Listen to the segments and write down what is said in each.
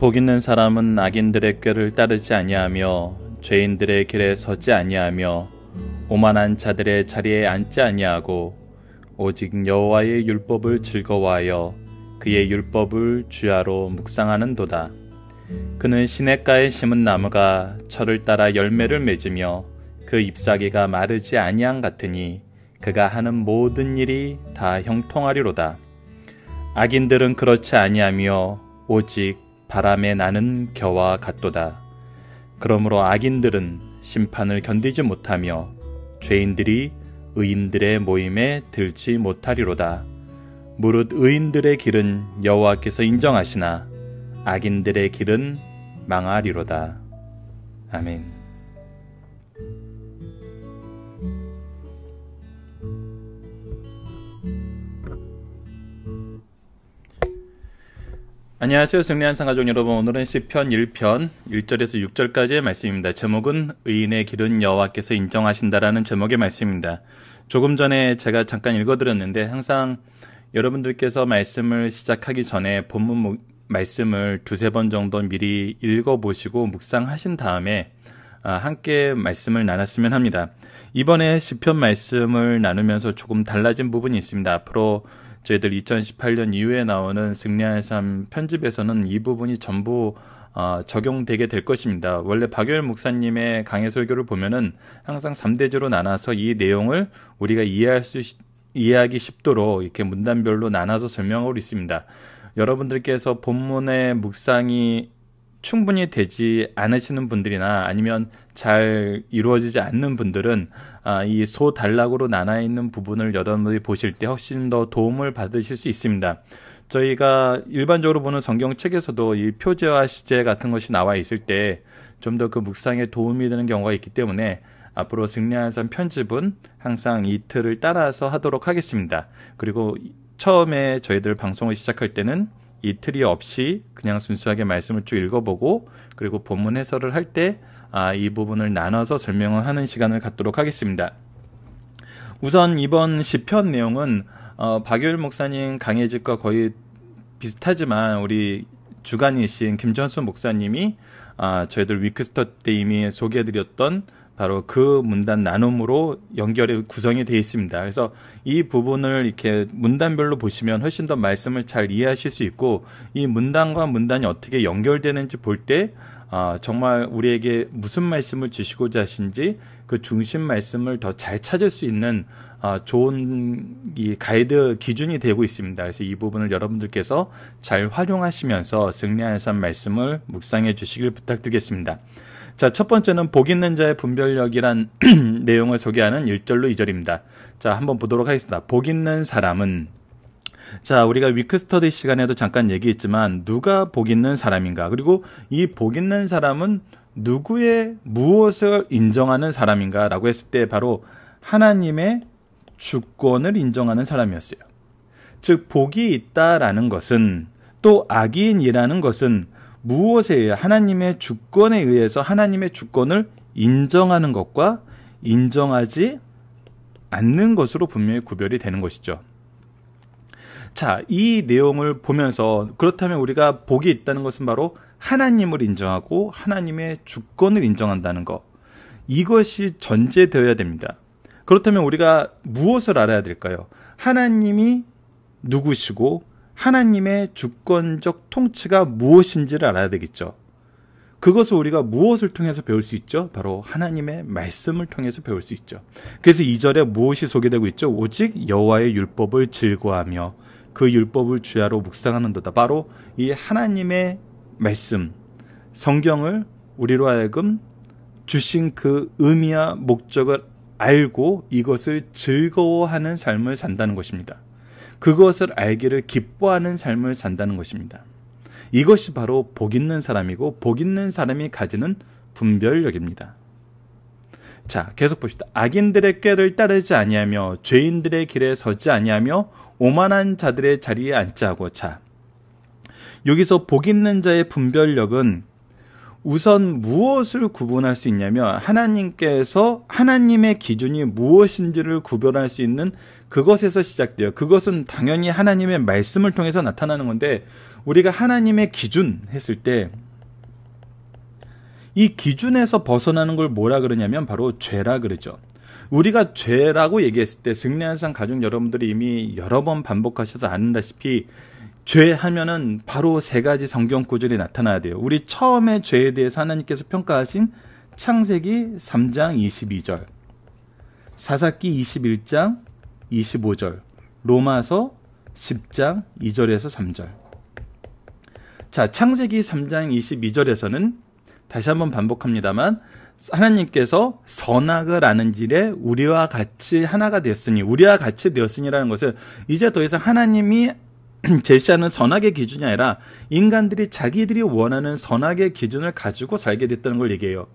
복 있는 사람은 악인들의 꾀를 따르지 아니하며 죄인들의 길에 서지 아니하며 오만한 자들의 자리에 앉지 아니하고 오직 여호와의 율법을 즐거워하여 그의 율법을 주야로 묵상하는도다. 그는 시냇가에 심은 나무가 철을 따라 열매를 맺으며 그 잎사귀가 마르지 아니한 같으니 그가 하는 모든 일이 다 형통하리로다. 악인들은 그렇지 아니하며 오직 바람에 나는 겨와 같도다. 그러므로 악인들은 심판을 견디지 못하며 죄인들이 의인들의 모임에 들지 못하리로다. 무릇 의인들의 길은 여호와께서 인정하시나 악인들의 길은 망하리로다. 아멘. 안녕하세요. 승리한 상가족 여러분. 오늘은 시편 1편 1절에서 6절까지의 말씀입니다. 제목은 의인의 길은 여호와께서 인정하신다라는 제목의 말씀입니다. 조금 전에 제가 잠깐 읽어드렸는데 항상 여러분들께서 말씀을 시작하기 전에 본문 말씀을 두세 번 정도 미리 읽어보시고 묵상하신 다음에 아, 함께 말씀을 나눴으면 합니다. 이번에 시편 말씀을 나누면서 조금 달라진 부분이 있습니다. 앞으로 저희들 2018년 이후에 나오는 승리한 삶 편집에서는 이 부분이 전부 어, 적용되게 될 것입니다. 원래 박열 목사님의 강해 설교를 보면은 항상 3대조로 나눠서 이 내용을 우리가 이해할 수 이해하기 쉽도록 이렇게 문단별로 나눠서 설명하고 있습니다. 여러분들께서 본문의 묵상이 충분히 되지 않으시는 분들이나 아니면 잘 이루어지지 않는 분들은 아, 이 소단락으로 나눠 있는 부분을 여러분이 보실 때 훨씬 더 도움을 받으실 수 있습니다. 저희가 일반적으로 보는 성경책에서도 이 표제와 시제 같은 것이 나와 있을 때 좀 더 그 묵상에 도움이 되는 경우가 있기 때문에 앞으로 승리한 삶 편집은 항상 이 틀을 따라서 하도록 하겠습니다. 그리고 처음에 저희들 방송을 시작할 때는 이틀이 없이 그냥 순수하게 말씀을 쭉 읽어보고 그리고 본문 해설을 할 때 아, 이 부분을 나눠서 설명을 하는 시간을 갖도록 하겠습니다. 우선 이번 시편 내용은 어, 박열 목사님 강해집과 거의 비슷하지만 우리 주간이신 김전수 목사님이 아, 저희들 위크스터 때 이미 소개해드렸던 바로 그 문단 나눔으로 연결이 구성이 되어 있습니다. 그래서 이 부분을 이렇게 문단별로 보시면 훨씬 더 말씀을 잘 이해하실 수 있고 이 문단과 문단이 어떻게 연결되는지 볼 때 아, 정말 우리에게 무슨 말씀을 주시고자 하신지 그 중심 말씀을 더 잘 찾을 수 있는 아, 좋은 이 가이드 기준이 되고 있습니다. 그래서 이 부분을 여러분들께서 잘 활용하시면서 승리하는 삶 말씀을 묵상해 주시길 부탁드리겠습니다. 자, 첫 번째는 복 있는 자의 분별력이란 내용을 소개하는 1절로 2절입니다. 자, 한번 보도록 하겠습니다. 복 있는 사람은 자, 우리가 위크스터디 시간에도 잠깐 얘기했지만 누가 복 있는 사람인가? 그리고 이 복 있는 사람은 누구의 무엇을 인정하는 사람인가라고 했을 때 바로 하나님의 주권을 인정하는 사람이었어요. 즉 복이 있다라는 것은 또 악인이라는 것은 무엇에 의해 하나님의 주권에 의해서 하나님의 주권을 인정하는 것과 인정하지 않는 것으로 분명히 구별이 되는 것이죠. 자, 이 내용을 보면서 그렇다면 우리가 복이 있다는 것은 바로 하나님을 인정하고 하나님의 주권을 인정한다는 것. 이것이 전제되어야 됩니다. 그렇다면 우리가 무엇을 알아야 될까요? 하나님이 누구시고 하나님의 주권적 통치가 무엇인지를 알아야 되겠죠. 그것을 우리가 무엇을 통해서 배울 수 있죠? 바로 하나님의 말씀을 통해서 배울 수 있죠. 그래서 이절에 무엇이 소개되고 있죠? 오직 여호와의 율법을 즐거하며 그 율법을 주야로 묵상하는도다. 바로 이 하나님의 말씀, 성경을 우리로 하여금 주신 그 의미와 목적을 알고 이것을 즐거워하는 삶을 산다는 것입니다. 그것을 알기를 기뻐하는 삶을 산다는 것입니다. 이것이 바로 복 있는 사람이고 복 있는 사람이 가지는 분별력입니다. 자, 계속 봅시다. 악인들의 꾀를 따르지 아니하며 죄인들의 길에 서지 아니하며 오만한 자들의 자리에 앉자 하고 자. 여기서 복 있는 자의 분별력은 우선 무엇을 구분할 수 있냐면 하나님께서 하나님의 기준이 무엇인지를 구별할 수 있는 그것에서 시작돼요. 그것은 당연히 하나님의 말씀을 통해서 나타나는 건데 우리가 하나님의 기준 했을 때 이 기준에서 벗어나는 걸 뭐라 그러냐면 바로 죄라 그러죠. 우리가 죄라고 얘기했을 때 승리한 상 가족 여러분들이 이미 여러 번 반복하셔서 아는다시피 죄 하면은 바로 세 가지 성경 구절이 나타나야 돼요. 우리 처음에 죄에 대해서 하나님께서 평가하신 창세기 3장 22절, 사사기 21장 25절, 로마서 10장 2절에서 3절. 자, 창세기 3장 22절에서는 다시 한번 반복합니다만 하나님께서 선악을 아는 일에 우리와 같이 하나가 되었으니 우리와 같이 되었으니라는 것을 이제 더 이상 하나님이 제시하는 선악의 기준이 아니라 인간들이 자기들이 원하는 선악의 기준을 가지고 살게 됐다는 걸 얘기해요.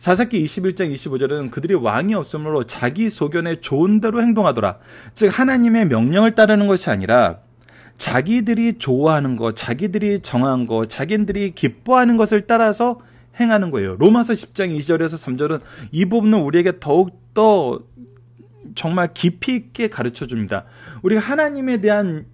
사사기 21장 25절은 그들이 왕이 없으므로 자기 소견에 좋은 대로 행동하더라. 즉 하나님의 명령을 따르는 것이 아니라 자기들이 좋아하는 것, 자기들이 정한 것, 자기들이 기뻐하는 것을 따라서 행하는 거예요. 로마서 10장 2절에서 3절은 이 부분은 우리에게 더욱 더 정말 깊이 있게 가르쳐 줍니다. 우리가 하나님에 대한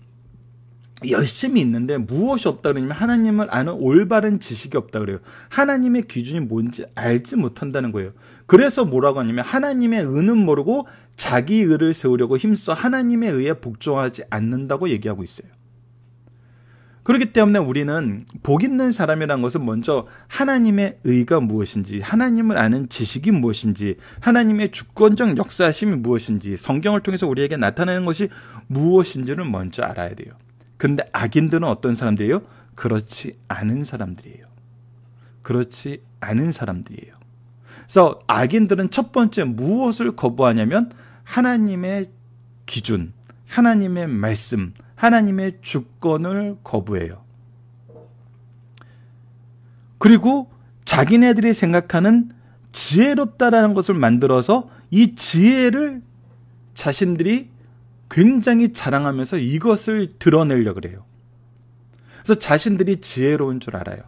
열심히 있는데 무엇이 없다 그러냐면 하나님을 아는 올바른 지식이 없다 그래요. 하나님의 기준이 뭔지 알지 못한다는 거예요. 그래서 뭐라고 하냐면 하나님의 의는 모르고 자기 의를 세우려고 힘써 하나님의 의에 복종하지 않는다고 얘기하고 있어요. 그렇기 때문에 우리는 복 있는 사람이라는 것은 먼저 하나님의 의가 무엇인지, 하나님을 아는 지식이 무엇인지, 하나님의 주권적 역사심이 무엇인지, 성경을 통해서 우리에게 나타내는 것이 무엇인지를 먼저 알아야 돼요. 근데 악인들은 어떤 사람들이에요? 그렇지 않은 사람들이에요. 그렇지 않은 사람들이에요. 그래서 악인들은 첫 번째 무엇을 거부하냐면 하나님의 기준, 하나님의 말씀, 하나님의 주권을 거부해요. 그리고 자기네들이 생각하는 지혜롭다라는 것을 만들어서 이 지혜를 자신들이 굉장히 자랑하면서 이것을 드러내려 그래요. 그래서 자신들이 지혜로운 줄 알아요.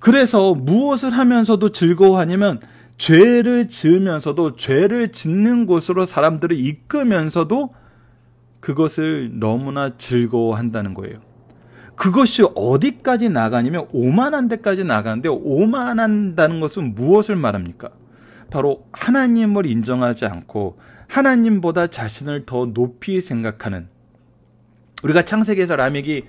그래서 무엇을 하면서도 즐거워하냐면 죄를 지으면서도 죄를 짓는 곳으로 사람들을 이끄면서도 그것을 너무나 즐거워한다는 거예요. 그것이 어디까지 나가냐면 오만한 데까지 나가는데 오만한다는 것은 무엇을 말합니까? 바로 하나님을 인정하지 않고 하나님보다 자신을 더 높이 생각하는 우리가 창세기에서 라멕이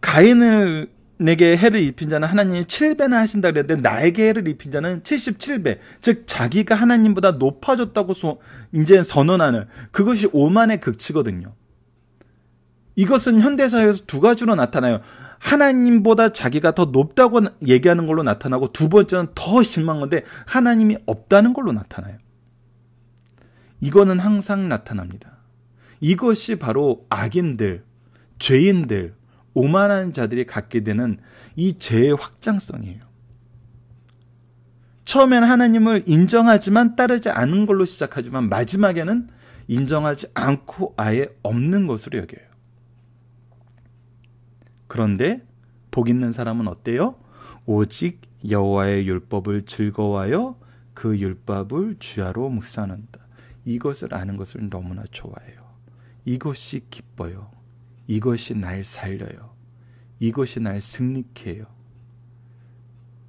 가인을 내게 해를 입힌 자는 하나님이 7배나 하신다 그랬는데 나에게 해를 입힌 자는 77배. 즉 자기가 하나님보다 높아졌다고 소, 이제 선언하는 그것이 오만의 극치거든요. 이것은 현대 사회에서 두 가지로 나타나요. 하나님보다 자기가 더 높다고 얘기하는 걸로 나타나고 두 번째는 더 심한 건데 하나님이 없다는 걸로 나타나요. 이거는 항상 나타납니다. 이것이 바로 악인들, 죄인들, 오만한 자들이 갖게 되는 이 죄의 확장성이에요. 처음엔 하나님을 인정하지만 따르지 않은 걸로 시작하지만 마지막에는 인정하지 않고 아예 없는 것으로 여겨요. 그런데 복 있는 사람은 어때요? 오직 여호와의 율법을 즐거워하여 그 율법을 주야로 묵상한다. 이것을 아는 것을 너무나 좋아해요. 이것이 기뻐요. 이것이 날 살려요. 이것이 날 승리케 해요.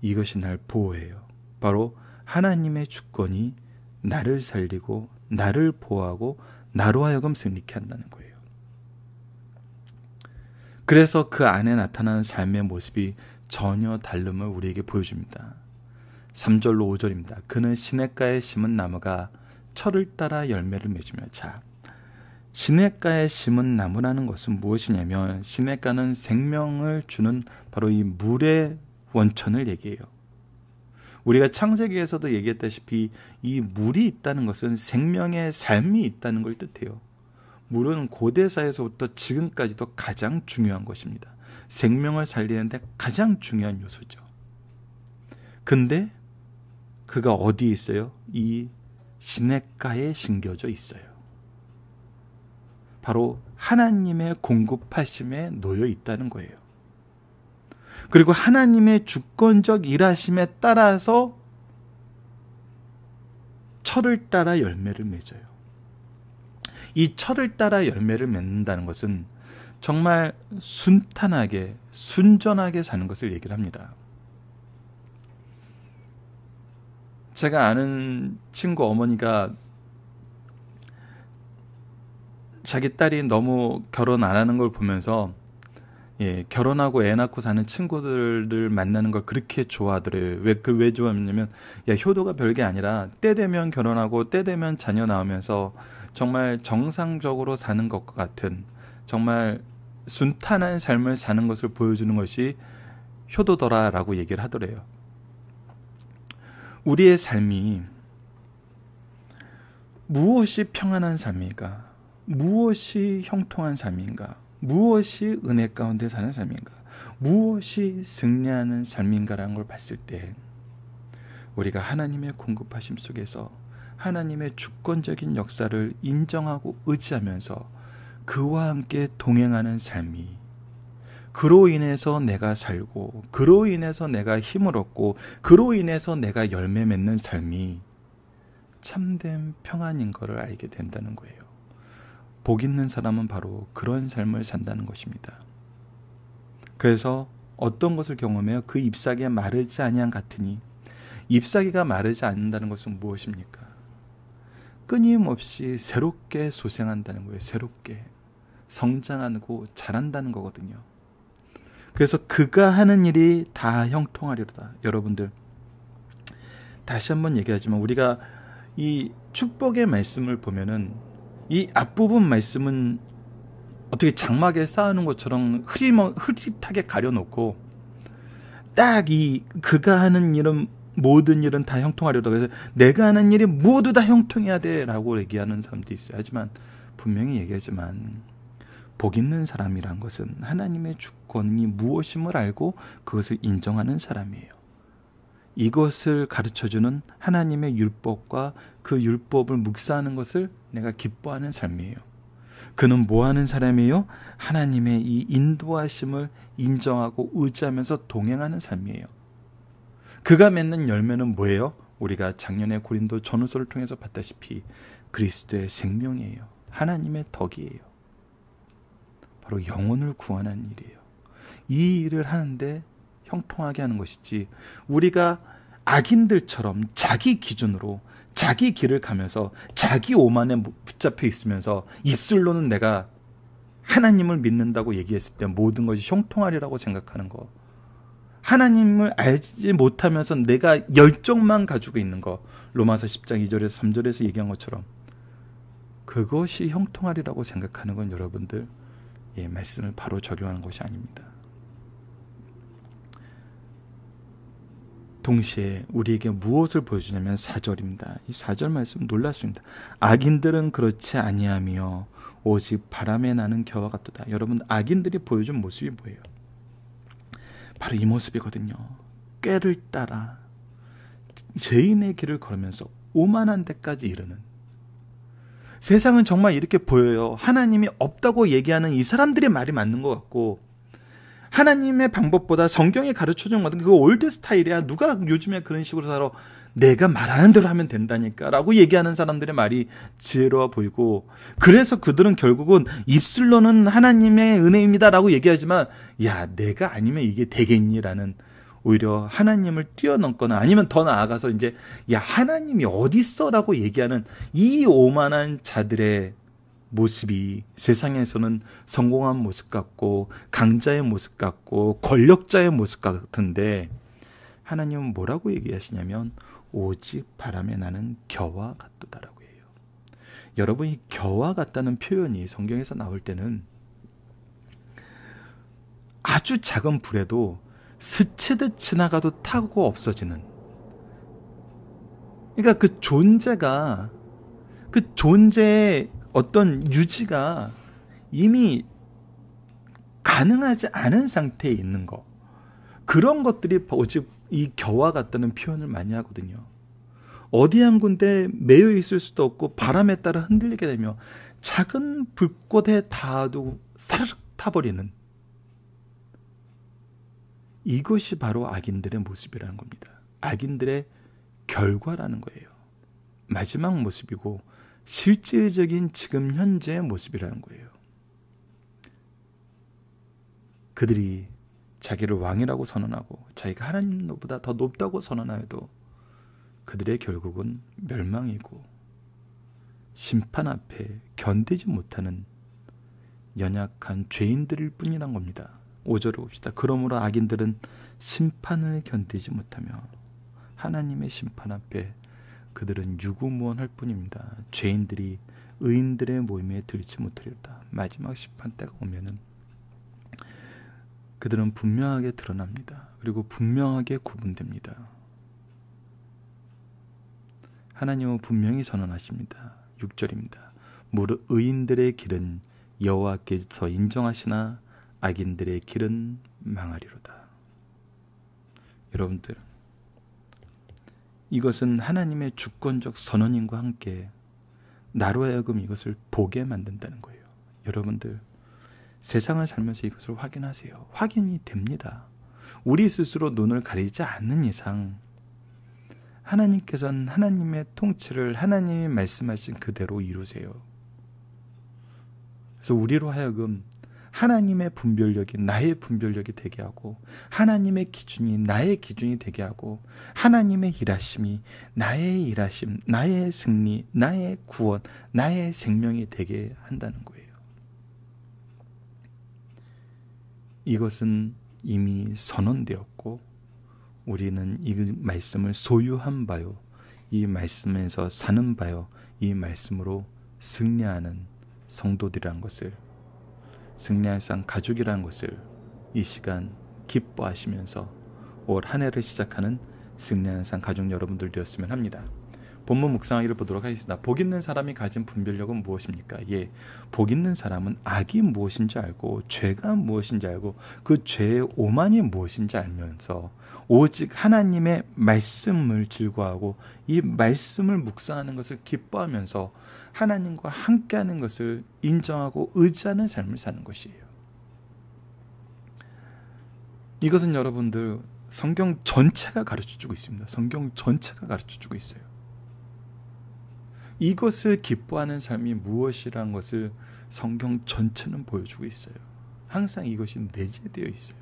이것이 날 보호해요. 바로 하나님의 주권이 나를 살리고 나를 보호하고 나로 하여금 승리케 한다는 거예요. 그래서 그 안에 나타나는 삶의 모습이 전혀 달름을 우리에게 보여줍니다. 3절로 5절입니다. 그는 시냇가에 심은 나무가 철을 따라 열매를 맺으며 자 시냇가에 심은 나무라는 것은 무엇이냐면 시냇가는 생명을 주는 바로 이 물의 원천을 얘기해요. 우리가 창세기에서도 얘기했다시피 이 물이 있다는 것은 생명의 삶이 있다는 걸 뜻해요. 물은 고대사에서부터 지금까지도 가장 중요한 것입니다. 생명을 살리는데 가장 중요한 요소죠. 근데 그가 어디에 있어요? 이 시냇가에 심겨져 있어요. 바로 하나님의 공급하심에 놓여 있다는 거예요. 그리고 하나님의 주권적 일하심에 따라서 철을 따라 열매를 맺어요. 이 철을 따라 열매를 맺는다는 것은 정말 순탄하게, 순전하게 사는 것을 얘기를 합니다. 제가 아는 친구 어머니가 자기 딸이 너무 결혼 안 하는 걸 보면서 예, 결혼하고 애 낳고 사는 친구들을 만나는 걸 그렇게 좋아하더래요. 왜, 그 왜 좋아하냐면, 야, 효도가 별게 아니라, 때 되면 결혼하고, 때 되면 자녀 낳으면서, 정말 정상적으로 사는 것과 같은, 정말 순탄한 삶을 사는 것을 보여주는 것이 효도더라라고 얘기를 하더래요. 우리의 삶이 무엇이 평안한 삶인가? 무엇이 형통한 삶인가? 무엇이 은혜 가운데 사는 삶인가? 무엇이 승리하는 삶인가라는 걸 봤을 때 우리가 하나님의 공급하심 속에서 하나님의 주권적인 역사를 인정하고 의지하면서 그와 함께 동행하는 삶이 그로 인해서 내가 살고, 그로 인해서 내가 힘을 얻고, 그로 인해서 내가 열매 맺는 삶이 참된 평안인 것을 알게 된다는 거예요. 복 있는 사람은 바로 그런 삶을 산다는 것입니다. 그래서 어떤 것을 경험해요? 그 잎사귀가 마르지 아니한 같으니 잎사귀가 마르지 않는다는 것은 무엇입니까? 끊임없이 새롭게 소생한다는 거예요. 새롭게 성장하고 자란다는 거거든요. 그래서 그가 하는 일이 다 형통하리로다. 여러분들 다시 한번 얘기하지만 우리가 이 축복의 말씀을 보면은 이 앞부분 말씀은 어떻게 장막에 쌓아놓은 것처럼 흐리 흐릿하게 가려놓고 딱 이 그가 하는 일은 모든 일은 다 형통하려다 그래서 내가 하는 일이 모두 다 형통해야 돼라고 얘기하는 사람도 있어요. 하지만 분명히 얘기하지만 복 있는 사람이란 것은 하나님의 주권이 무엇임을 알고 그것을 인정하는 사람이에요. 이것을 가르쳐주는 하나님의 율법과 그 율법을 묵사하는 것을 내가 기뻐하는 삶이에요. 그는 뭐 하는 사람이에요? 하나님의 이 인도하심을 인정하고 의지하면서 동행하는 삶이에요. 그가 맺는 열매는 뭐예요? 우리가 작년에 고린도 전후서를 통해서 봤다시피 그리스도의 생명이에요. 하나님의 덕이에요. 바로 영혼을 구원하는 일이에요. 이 일을 하는데 형통하게 하는 것이지 우리가 악인들처럼 자기 기준으로 자기 길을 가면서 자기 오만에 붙잡혀 있으면서 입술로는 내가 하나님을 믿는다고 얘기했을 때 모든 것이 형통하리라고 생각하는 거. 하나님을 알지 못하면서 내가 열정만 가지고 있는 거. 로마서 10장 2절에서 3절에서 얘기한 것처럼 그것이 형통하리라고 생각하는 건 여러분들 예, 말씀을 바로 적용하는 것이 아닙니다. 동시에 우리에게 무엇을 보여주냐면 4절입니다. 이 4절 말씀 놀랍습니다. 악인들은 그렇지 아니하며 오직 바람에 나는 겨와 같도다. 여러분 악인들이 보여준 모습이 뭐예요? 바로 이 모습이거든요. 꾀를 따라 죄인의 길을 걸으면서 오만한 데까지 이르는 세상은 정말 이렇게 보여요. 하나님이 없다고 얘기하는 이 사람들의 말이 맞는 것 같고, 하나님의 방법보다 성경이 가르쳐준 것은 그 올드 스타일이야. 누가 요즘에 그런 식으로 살아? 내가 말하는 대로 하면 된다니까. 라고 얘기하는 사람들의 말이 지혜로워 보이고, 그래서 그들은 결국은 입술로는 하나님의 은혜입니다. 라고 얘기하지만, 야, 내가 아니면 이게 되겠니? 라는 오히려 하나님을 뛰어넘거나 아니면 더 나아가서 이제 야 하나님이 어디 있어라고 얘기하는 이 오만한 자들의 모습이 세상에서는 성공한 모습 같고 강자의 모습 같고 권력자의 모습 같은데 하나님은 뭐라고 얘기하시냐면 오직 바람에 나는 겨와 같도다라고 해요. 여러분 이 겨와 같다는 표현이 성경에서 나올 때는 아주 작은 불에도 스치듯 지나가도 타고 없어지는. 그러니까 그 존재가, 그 존재의 어떤 유지가 이미 가능하지 않은 상태에 있는 거. 그런 것들이 오직 이 겨와 같다는 표현을 많이 하거든요. 어디 한 군데 매여 있을 수도 없고 바람에 따라 흔들리게 되며 작은 불꽃에 닿아도 사르륵 타버리는 이것이 바로 악인들의 모습이라는 겁니다. 악인들의 결과라는 거예요. 마지막 모습이고 실질적인 지금 현재의 모습이라는 거예요. 그들이 자기를 왕이라고 선언하고 자기가 하나님보다 더 높다고 선언하여도 그들의 결국은 멸망이고 심판 앞에 견디지 못하는 연약한 죄인들일 뿐이란 겁니다. 5절을 봅시다. 그러므로 악인들은 심판을 견디지 못하며 하나님의 심판 앞에 그들은 유구무원할 뿐입니다. 죄인들이 의인들의 모임에 들지 못하리다 마지막 심판 때가 오면은 그들은 분명하게 드러납니다. 그리고 분명하게 구분됩니다. 하나님은 분명히 선언하십니다. 6절입니다. 무릇 의인들의 길은 여호와께서 인정하시나 악인들의 길은 망하리로다. 여러분들, 이것은 하나님의 주권적 선언인과 함께 나로 하여금 이것을 보게 만든다는 거예요. 여러분들, 세상을 살면서 이것을 확인하세요. 확인이 됩니다. 우리 스스로 눈을 가리지 않는 이상, 하나님께서는 하나님의 통치를 하나님이 말씀하신 그대로 이루세요. 그래서 우리로 하여금 하나님의 분별력이 나의 분별력이 되게 하고 하나님의 기준이 나의 기준이 되게 하고 하나님의 일하심이 나의 일하심, 나의 승리, 나의 구원, 나의 생명이 되게 한다는 거예요. 이것은 이미 선언되었고 우리는 이 말씀을 소유한 바요. 이 말씀에서 사는 바요. 이 말씀으로 승리하는 성도들이라 것을 승리할 상 가족이라는 것을 이 시간 기뻐하시면서 올 한 해를 시작하는 승리하는 상 가족 여러분들 되었으면 합니다. 본문 묵상하기를 보도록 하겠습니다. 복 있는 사람이 가진 분별력은 무엇입니까? 예, 복 있는 사람은 악이 무엇인지 알고 죄가 무엇인지 알고 그 죄의 오만이 무엇인지 알면서 오직 하나님의 말씀을 즐거워하고 이 말씀을 묵상하는 것을 기뻐하면서 하나님과 함께하는 것을 인정하고 의지하는 삶을 사는 것이에요. 이것은 여러분들 성경 전체가 가르쳐주고 있습니다. 성경 전체가 가르쳐주고 있어요. 이것을 기뻐하는 삶이 무엇이란 것을 성경 전체는 보여주고 있어요. 항상 이것이 내재되어 있어요.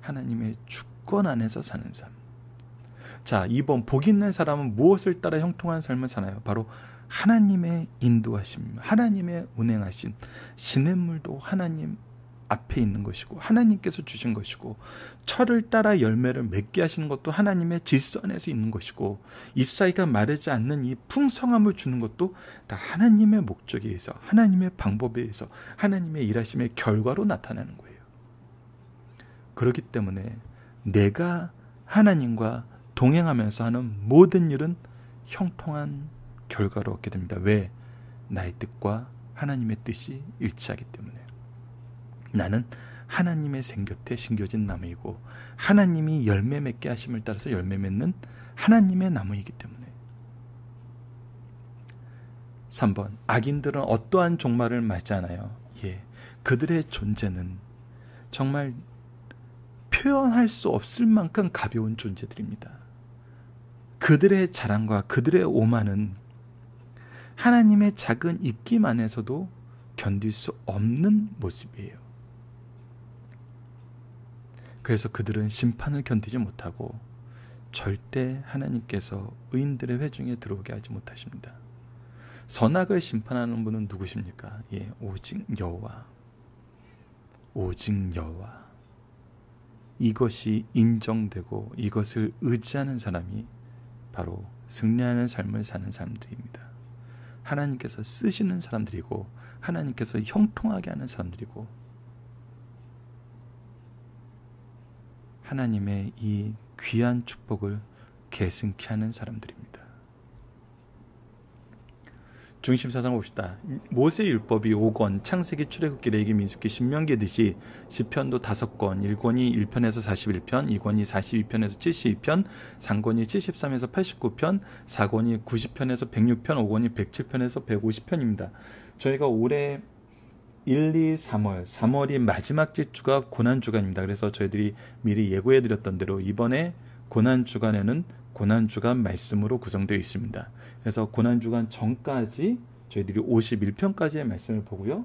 하나님의 주권 안에서 사는 삶. 자, 2번 복 있는 사람은 무엇을 따라 형통한 삶을 사나요? 바로 하나님의 인도하심, 하나님의 운행하심, 시냇물도 하나님 앞에 있는 것이고 하나님께서 주신 것이고 철을 따라 열매를 맺게 하시는 것도 하나님의 질서 안에서 있는 것이고 잎사귀가 마르지 않는 이 풍성함을 주는 것도 다 하나님의 목적에 의해서 하나님의 방법에 의해서 하나님의 일하심의 결과로 나타나는 거예요. 그렇기 때문에 내가 하나님과 동행하면서 하는 모든 일은 형통한 결과를 얻게 됩니다. 왜? 나의 뜻과 하나님의 뜻이 일치하기 때문에. 나는 하나님의 생곁에 심겨진 나무이고 하나님이 열매 맺게 하심을 따라서 열매 맺는 하나님의 나무이기 때문에 3번 악인들은 어떠한 종말을 맞이하나요? 예, 그들의 존재는 정말 표현할 수 없을 만큼 가벼운 존재들입니다. 그들의 자랑과 그들의 오만은 하나님의 작은 입김 안에서도 견딜 수 없는 모습이에요. 그래서 그들은 심판을 견디지 못하고 절대 하나님께서 의인들의 회중에 들어오게 하지 못하십니다. 선악을 심판하는 분은 누구십니까? 예, 오직 여호와. 오직 여호와. 이것이 인정되고 이것을 의지하는 사람이 바로 승리하는 삶을 사는 사람들입니다. 하나님께서 쓰시는 사람들이고 하나님께서 형통하게 하는 사람들이고 하나님의 이 귀한 축복을 계승케 하는 사람들입니다. 중심 사상 봅시다. 모세 율법이 5권, 창세기, 출애굽기, 레위기, 민수기, 신명기듯이 시편도 5권, 1권이 1편에서 41편, 2권이 42편에서 72편, 3권이 73에서 89편, 4권이 90편에서 106편, 5권이 107편에서 150편입니다. 저희가 올해 1, 2, 3월, 3월이 마지막 주가 고난 주간입니다. 그래서 저희들이 미리 예고해 드렸던 대로 이번에 고난 주간에는 고난 주간 말씀으로 구성되어 있습니다. 그래서 고난주간 전까지 저희들이 51편까지의 말씀을 보고요.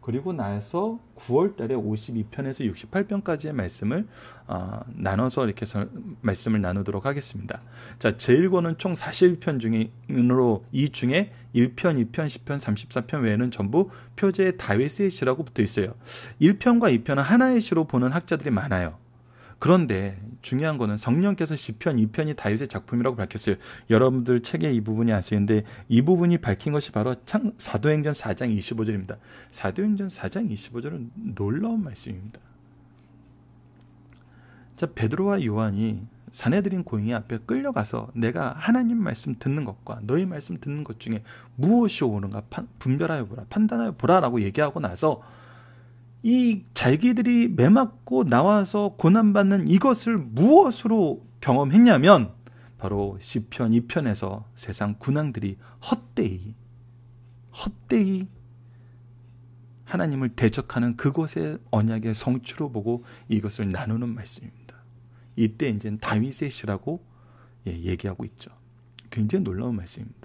그리고 나서 9월 달에 52편에서 68편까지의 말씀을 어, 나눠서 이렇게 서, 말씀을 나누도록 하겠습니다. 자, 제1권은 총 41편 중으로 이 중에 1편, 2편, 10편, 34편 외에는 전부 표제에 다윗의 시라고 붙어 있어요. 1편과 2편은 하나의 시로 보는 학자들이 많아요. 그런데 중요한 거는 성령께서 시편 2편이 다윗의 작품이라고 밝혔어요. 여러분들 책에 이 부분이 아시이는데이 부분이 밝힌 것이 바로 창 사도행전 4장 25절입니다. 사도행전 4장 25절은 놀라운 말씀입니다. 자, 베드로와 요한이 사내들인 고인이 앞에 끌려가서 내가 하나님 말씀 듣는 것과 너희 말씀 듣는 것 중에 무엇이 옳은가 판, 분별하여 보라, 판단하여 보라라고 얘기하고 나서 이 잘기들이 매맞고 나와서 고난받는 이것을 무엇으로 경험했냐면 바로 시편 2편에서 세상 군왕들이 헛되이 헛되이 하나님을 대적하는 그곳의 언약의 성취로 보고 이것을 나누는 말씀입니다. 이때 이제 다윗의 시라고 예, 얘기하고 있죠. 굉장히 놀라운 말씀입니다.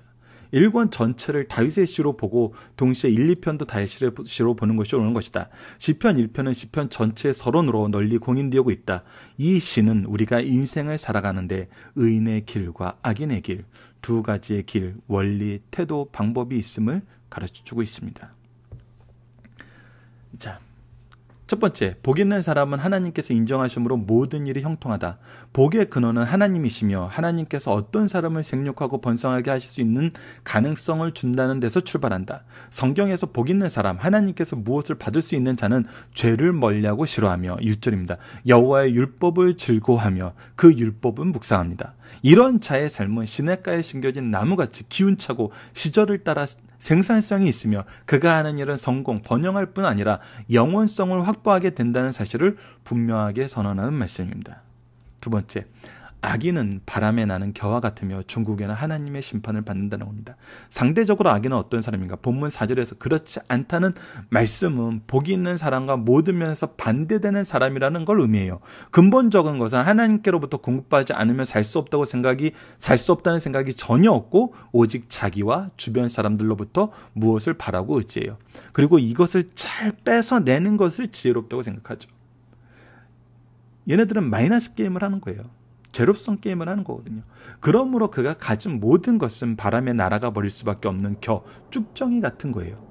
1권 전체를 다윗의 시로 보고 동시에 1, 2편도 다윗의 시로 보는 것이 옳은 것이다. 시편 1편은 시편 전체의 서론으로 널리 공인되고 있다. 이 시는 우리가 인생을 살아가는데 의인의 길과 악인의 길, 두 가지의 길, 원리, 태도, 방법이 있음을 가르쳐주고 있습니다. 자, 첫 번째, 복 있는 사람은 하나님께서 인정하심으로 모든 일이 형통하다. 복의 근원은 하나님이시며 하나님께서 어떤 사람을 생육하고 번성하게 하실 수 있는 가능성을 준다는 데서 출발한다. 성경에서 복 있는 사람, 하나님께서 무엇을 받을 수 있는 자는 죄를 멀리하고 싫어하며 율절입니다. 여호와의 율법을 즐거워하며 그 율법은 묵상합니다. 이런 자의 삶은 시냇가에 심겨진 나무같이 기운차고 시절을 따라 생산성이 있으며 그가 하는 일은 성공, 번영할 뿐 아니라 영원성을 확보하게 된다는 사실을 분명하게 선언하는 말씀입니다. 두 번째, 악인은 바람에 나는 겨와 같으며 중국에는 하나님의 심판을 받는다는 겁니다. 상대적으로 악인은 어떤 사람인가? 본문 4절에서 그렇지 않다는 말씀은 복이 있는 사람과 모든 면에서 반대되는 사람이라는 걸 의미해요. 근본적인 것은 하나님께로부터 공급받지 않으면 살 수 없다고 생각이 살 수 없다는 생각이 전혀 없고 오직 자기와 주변 사람들로부터 무엇을 바라고 의지해요. 그리고 이것을 잘뺏어 내는 것을 지혜롭다고 생각하죠. 얘네들은 마이너스 게임을 하는 거예요. 제롭성 게임을 하는 거거든요. 그러므로 그가 가진 모든 것은 바람에 날아가 버릴 수밖에 없는 겨, 쭉정이 같은 거예요.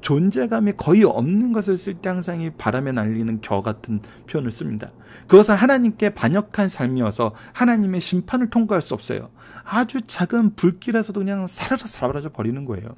존재감이 거의 없는 것을 쓸 때 항상 이 바람에 날리는 겨 같은 표현을 씁니다. 그것은 하나님께 반역한 삶이어서 하나님의 심판을 통과할 수 없어요. 아주 작은 불길에서도 그냥 사라져 사라져 버리는 거예요.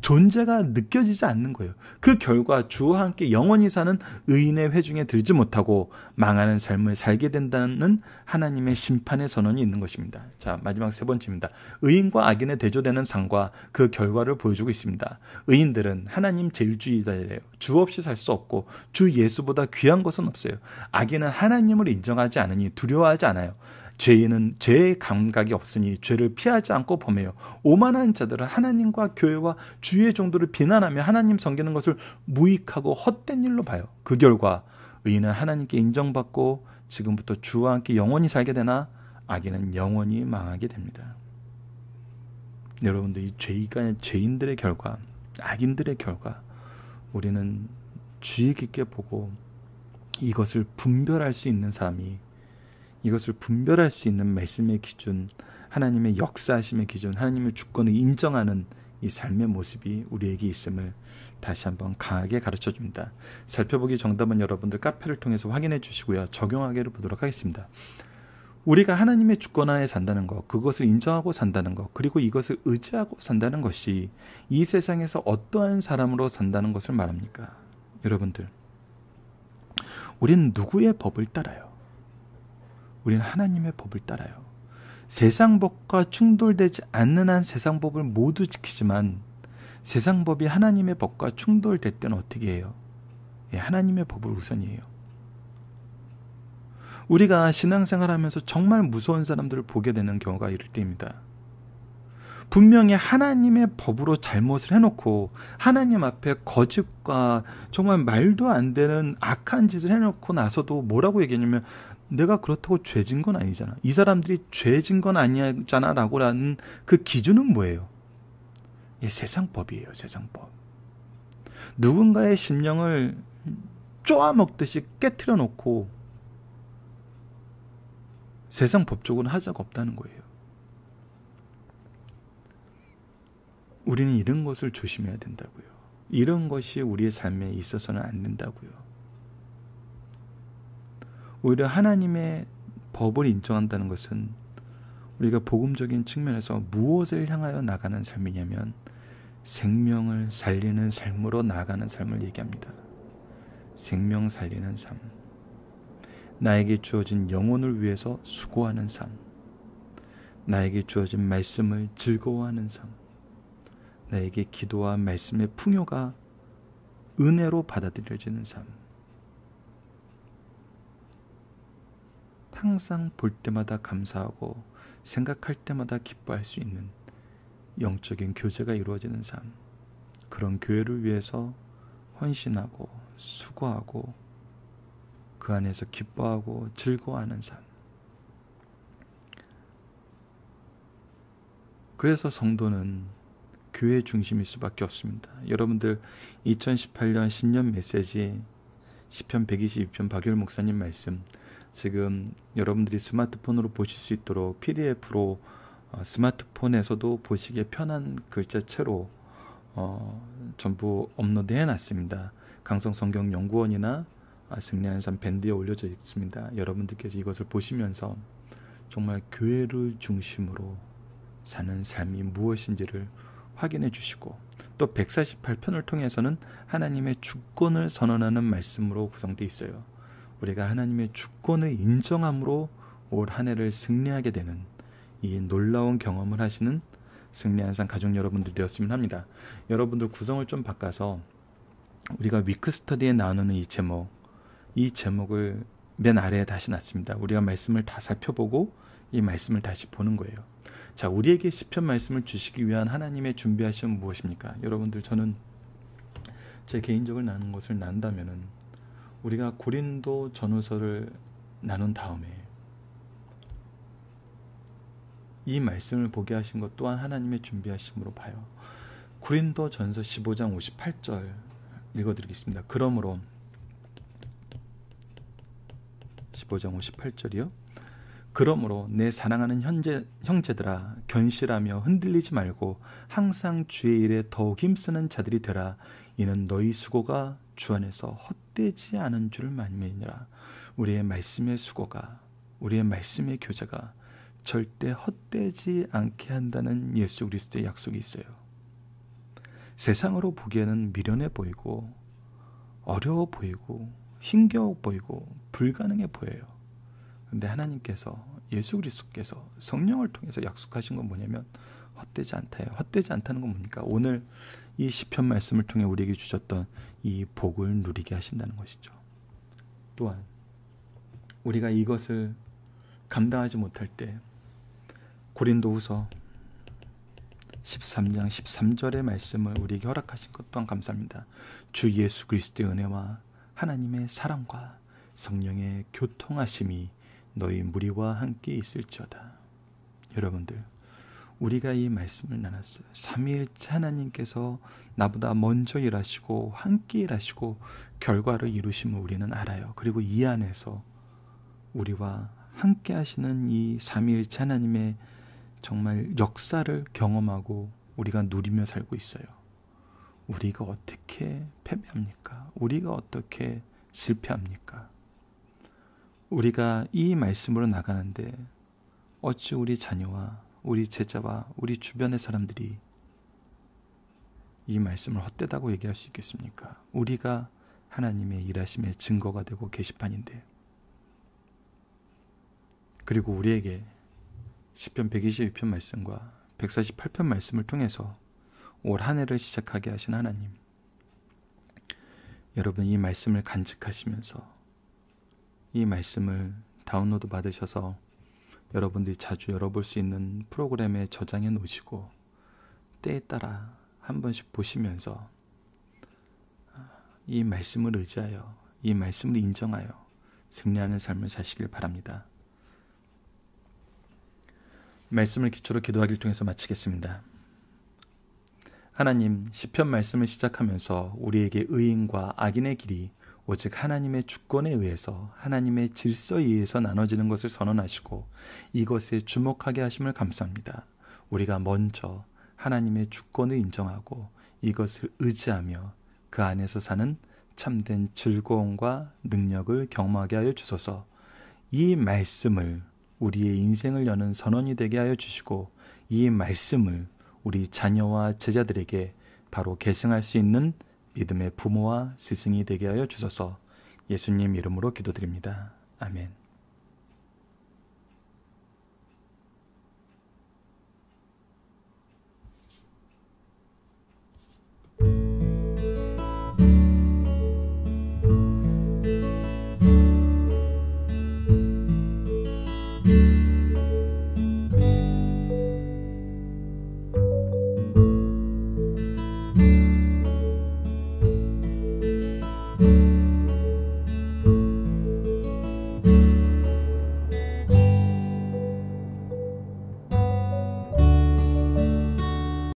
존재가 느껴지지 않는 거예요. 그 결과 주와 함께 영원히 사는 의인의 회중에 들지 못하고 망하는 삶을 살게 된다는 하나님의 심판의 선언이 있는 것입니다. 자, 마지막 세 번째입니다. 의인과 악인의 대조되는 상과 그 결과를 보여주고 있습니다. 의인들은 하나님 제일주의자예요. 주 없이 살 수 없고 주 예수보다 귀한 것은 없어요. 악인은 하나님을 인정하지 않으니 두려워하지 않아요. 죄인은 죄의 감각이 없으니 죄를 피하지 않고 범해요. 오만한 자들은 하나님과 교회와 주의 정도를 비난하며 하나님 섬기는 것을 무익하고 헛된 일로 봐요. 그 결과 의인은 하나님께 인정받고 지금부터 주와 함께 영원히 살게 되나 악인은 영원히 망하게 됩니다. 여러분들 이 죄가 죄인들의 결과, 악인들의 결과 우리는 주의 깊게 보고 이것을 분별할 수 있는 사람이 이것을 분별할 수 있는 말씀의 기준, 하나님의 역사하심의 기준, 하나님의 주권을 인정하는 이 삶의 모습이 우리에게 있음을 다시 한번 강하게 가르쳐 줍니다. 살펴보기 정답은 여러분들 카페를 통해서 확인해 주시고요. 적용하기를 보도록 하겠습니다. 우리가 하나님의 주권 하에 산다는 것, 그것을 인정하고 산다는 것, 그리고 이것을 의지하고 산다는 것이 이 세상에서 어떠한 사람으로 산다는 것을 말합니까? 여러분들, 우리는 누구의 법을 따라요? 우리는 하나님의 법을 따라요. 세상 법과 충돌되지 않는 한 세상 법을 모두 지키지만 세상 법이 하나님의 법과 충돌될 때는 어떻게 해요? 예, 하나님의 법을 우선이에요. 우리가 신앙생활하면서 정말 무서운 사람들을 보게 되는 경우가 이럴 때입니다. 분명히 하나님의 법으로 잘못을 해놓고 하나님 앞에 거짓과 정말 말도 안 되는 악한 짓을 해놓고 나서도 뭐라고 얘기냐면 하 내가 그렇다고 죄진 건 아니잖아. 이 사람들이 죄진 건 아니잖아. 라고 하는 그 기준은 뭐예요? 예, 세상법이에요. 세상법. 누군가의 심령을 쪼아먹듯이 깨트려 놓고 세상 법적으로는 하자가 없다는 거예요. 우리는 이런 것을 조심해야 된다고요. 이런 것이 우리의 삶에 있어서는 안 된다고요. 오히려 하나님의 법을 인정한다는 것은 우리가 복음적인 측면에서 무엇을 향하여 나가는 삶이냐면 생명을 살리는 삶으로 나가는 삶을 얘기합니다. 생명 살리는 삶. 나에게 주어진 영혼을 위해서 수고하는 삶. 나에게 주어진 말씀을 즐거워하는 삶. 나에게 기도와 말씀의 풍요가 은혜로 받아들여지는 삶. 항상 볼 때마다 감사하고 생각할 때마다 기뻐할 수 있는 영적인 교제가 이루어지는 삶. 그런 교회를 위해서 헌신하고 수고하고 그 안에서 기뻐하고 즐거워하는 삶. 그래서 성도는 교회 중심일 수밖에 없습니다. 여러분들 2018년 신년 메시지 시편 122편 박열 목사님 말씀 지금 여러분들이 스마트폰으로 보실 수 있도록 PDF로 어, 스마트폰에서도 보시기에 편한 글자체로 어, 전부 업로드해 놨습니다. 강성성경연구원이나 아, 승리하는 밴드에 올려져 있습니다. 여러분들께서 이것을 보시면서 정말 교회를 중심으로 사는 삶이 무엇인지를 확인해 주시고 또 148편을 통해서는 하나님의 주권을 선언하는 말씀으로 구성되어 있어요. 우리가 하나님의 주권을 인정함으로 올 한 해를 승리하게 되는 이 놀라운 경험을 하시는 승리한 상 가족 여러분들이었으면 합니다. 여러분들 구성을 좀 바꿔서 우리가 위크스터디에 나누는 이 제목, 이 제목을 맨 아래에 다시 놨습니다. 우리가 말씀을 다 살펴보고 이 말씀을 다시 보는 거예요. 자, 우리에게 시편 말씀을 주시기 위한 하나님의 준비하신 무엇입니까? 여러분들 저는 제 개인적을 나눈 것을 난다면은 우리가 고린도 전후서를 나눈 다음에 이 말씀을 보게 하신 것 또한 하나님의 준비하심으로 봐요. 고린도 전서 15장 58절 읽어드리겠습니다. 그러므로 15장 58절이요. 그러므로 내 사랑하는 현재, 형제들아 견실하며 흔들리지 말고 항상 주의 일에 더욱 힘쓰는 자들이 되라 이는 너희 수고가 주 안에서 헛되지 않은 줄을 만미니라 우리의 말씀의 수고가 우리의 말씀의 교제가 절대 헛되지 않게 한다는 예수 그리스도의 약속이 있어요. 세상으로 보기에는 미련해 보이고 어려워 보이고 힘겨워 보이고 불가능해 보여요. 그런데 하나님께서 예수 그리스도께서 성령을 통해서 약속하신 건 뭐냐면 헛되지 않다예요. 헛되지 않다는 건 뭡니까? 오늘 이 시편 말씀을 통해 우리에게 주셨던 이 복을 누리게 하신다는 것이죠. 또한 우리가 이것을 감당하지 못할 때 고린도후서 13장 13절의 말씀을 우리에게 허락하신 것 또한 감사합니다. 주 예수 그리스도의 은혜와 하나님의 사랑과 성령의 교통하심이 너희 무리와 함께 있을지어다. 여러분들 우리가 이 말씀을 나눴어요. 삼일체 하나님께서 나보다 먼저 일하시고 함께 일하시고 결과를 이루심을 우리는 알아요. 그리고 이 안에서 우리와 함께 하시는 이삼일체 하나님의 정말 역사를 경험하고 우리가 누리며 살고 있어요. 우리가 어떻게 패배합니까? 우리가 어떻게 실패합니까? 우리가 이 말씀으로 나가는데 어찌 우리 자녀와 우리 제자와 우리 주변의 사람들이 이 말씀을 헛되다고 얘기할 수 있겠습니까? 우리가 하나님의 일하심의 증거가 되고 게시판인데 그리고 우리에게 10편 122편 말씀과 148편 말씀을 통해서 올 한 해를 시작하게 하신 하나님 여러분 이 말씀을 간직하시면서 이 말씀을 다운로드 받으셔서 여러분들이 자주 열어볼 수 있는 프로그램에 저장해 놓으시고 때에 따라 한 번씩 보시면서 아, 이 말씀을 의지하여 이 말씀을 인정하여 승리하는 삶을 사시길 바랍니다. 말씀을 기초로 기도하기 통해서 마치겠습니다. 하나님 시편 말씀을 시작하면서 우리에게 의인과 악인의 길이 오직 하나님의 주권에 의해서 하나님의 질서에 의해서 나눠지는 것을 선언하시고 이것에 주목하게 하심을 감사합니다. 우리가 먼저 하나님의 주권을 인정하고 이것을 의지하며 그 안에서 사는 참된 즐거움과 능력을 경험하게 하여 주소서 이 말씀을 우리의 인생을 여는 선언이 되게 하여 주시고 이 말씀을 우리 자녀와 제자들에게 바로 계승할 수 있는 믿음의 부모와 스승이 되게 하여 주소서 예수님 이름으로 기도드립니다. 아멘.